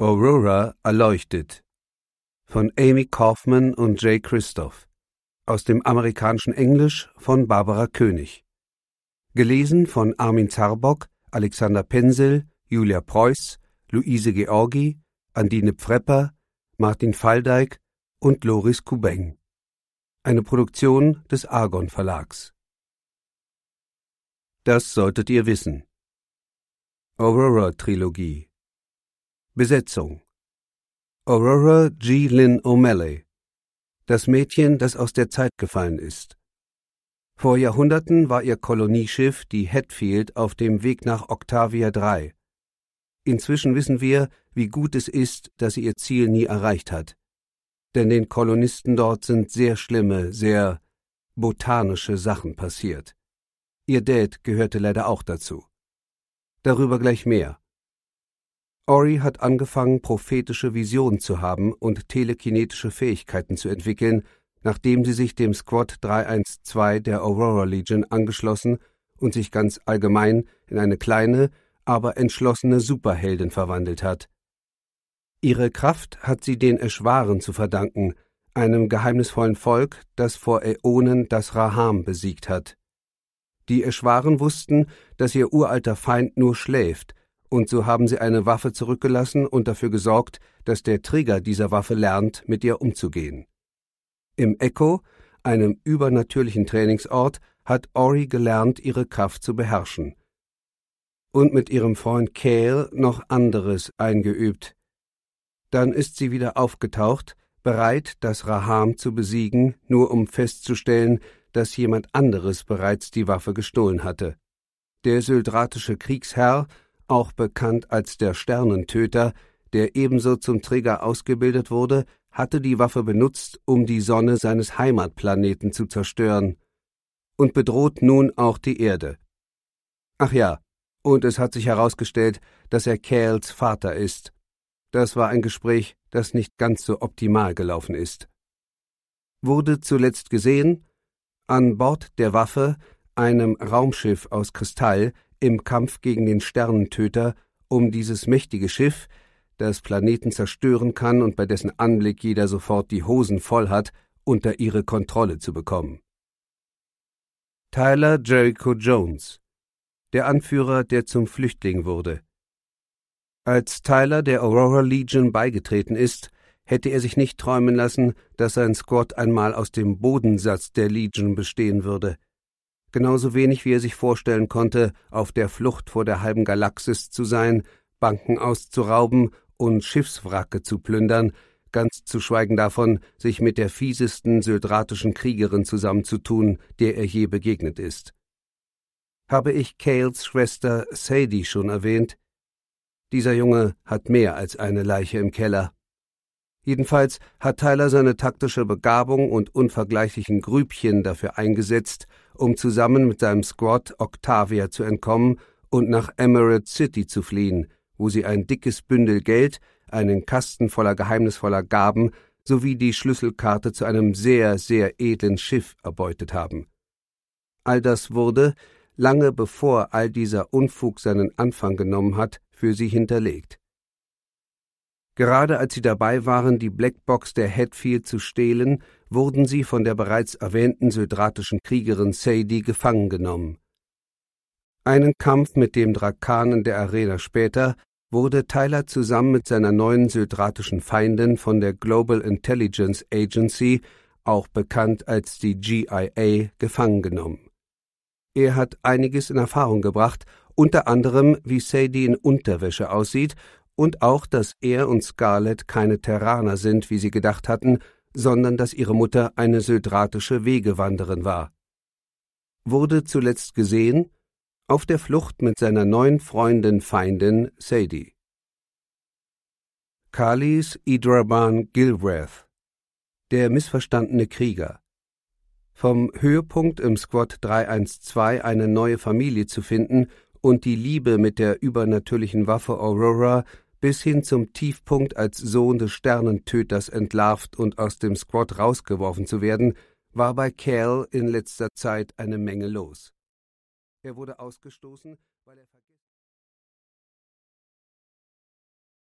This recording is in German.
Aurora erleuchtet von Amy Kaufman und Jay Christoph aus dem amerikanischen Englisch von Barbara König. Gelesen von Armin Zarbock, Alexander Pensel, Julia Preuß, Luise Georgi, Andine Prepper, Martin Faldeig und Loris Kubeng. Eine Produktion des Argon Verlags. Das solltet ihr wissen. Aurora Trilogie Besetzung Aurora G. Lynn O'Malley Das Mädchen, das aus der Zeit gefallen ist. Vor Jahrhunderten war ihr Kolonieschiff die Hatfield auf dem Weg nach Octavia III. Inzwischen wissen wir, wie gut es ist, dass sie ihr Ziel nie erreicht hat. Denn den Kolonisten dort sind sehr schlimme, sehr botanische Sachen passiert. Ihr Dad gehörte leider auch dazu. Darüber gleich mehr. Ori hat angefangen, prophetische Visionen zu haben und telekinetische Fähigkeiten zu entwickeln, nachdem sie sich dem Squad 312 der Aurora Legion angeschlossen und sich ganz allgemein in eine kleine, aber entschlossene Superheldin verwandelt hat. Ihre Kraft hat sie den Eschwaren zu verdanken, einem geheimnisvollen Volk, das vor Äonen das Raham besiegt hat. Die Eschwaren wussten, dass ihr uralter Feind nur schläft und so haben sie eine Waffe zurückgelassen und dafür gesorgt, dass der Träger dieser Waffe lernt, mit ihr umzugehen. Im Echo, einem übernatürlichen Trainingsort, hat Ori gelernt, ihre Kraft zu beherrschen. Und mit ihrem Freund Kale noch anderes eingeübt. Dann ist sie wieder aufgetaucht, bereit, das Raham zu besiegen, nur um festzustellen, dass jemand anderes bereits die Waffe gestohlen hatte. Der syldratische Kriegsherr auch bekannt als der Sternentöter, der ebenso zum Träger ausgebildet wurde, hatte die Waffe benutzt, um die Sonne seines Heimatplaneten zu zerstören und bedroht nun auch die Erde. Ach ja, und es hat sich herausgestellt, dass er Cales Vater ist. Das war ein Gespräch, das nicht ganz so optimal gelaufen ist. Wurde zuletzt gesehen, an Bord der Waffe, einem Raumschiff aus Kristall, im Kampf gegen den Sternentöter um dieses mächtige Schiff, das Planeten zerstören kann und bei dessen Anblick jeder sofort die Hosen voll hat, unter ihre Kontrolle zu bekommen. Tyler Jericho Jones, der Anführer, der zum Flüchtling wurde. Als Tyler der Aurora Legion beigetreten ist, hätte er sich nicht träumen lassen, dass sein Squad einmal aus dem Bodensatz der Legion bestehen würde genauso wenig wie er sich vorstellen konnte, auf der Flucht vor der halben Galaxis zu sein, Banken auszurauben und Schiffswracke zu plündern, ganz zu schweigen davon, sich mit der fiesesten syldratischen Kriegerin zusammenzutun, der er je begegnet ist. Habe ich Cales Schwester Sadie schon erwähnt? Dieser Junge hat mehr als eine Leiche im Keller. Jedenfalls hat Tyler seine taktische Begabung und unvergleichlichen Grübchen dafür eingesetzt, um zusammen mit seinem Squad Octavia zu entkommen und nach Emerald City zu fliehen, wo sie ein dickes Bündel Geld, einen Kasten voller geheimnisvoller Gaben sowie die Schlüsselkarte zu einem sehr, sehr edlen Schiff erbeutet haben. All das wurde, lange bevor all dieser Unfug seinen Anfang genommen hat, für sie hinterlegt. Gerade als sie dabei waren, die Blackbox der Hatfield zu stehlen, wurden sie von der bereits erwähnten sydratischen Kriegerin Sadie gefangen genommen. Einen Kampf mit dem Drakanen der Arena später wurde Tyler zusammen mit seiner neuen sydratischen Feindin von der Global Intelligence Agency, auch bekannt als die GIA, gefangen genommen. Er hat einiges in Erfahrung gebracht, unter anderem, wie Sadie in Unterwäsche aussieht und auch, dass er und Scarlett keine Terraner sind, wie sie gedacht hatten, sondern dass ihre Mutter eine sydratische Wegewanderin war. Wurde zuletzt gesehen auf der Flucht mit seiner neuen Freundin Feindin Sadie. Kalis Idraban Gilrath, der missverstandene Krieger. Vom Höhepunkt im Squad 312 eine neue Familie zu finden und die Liebe mit der übernatürlichen Waffe Aurora bis hin zum Tiefpunkt als Sohn des Sternentöters entlarvt und aus dem Squad rausgeworfen zu werden, war bei Cal in letzter Zeit eine Menge los. Er wurde ausgestoßen, weil er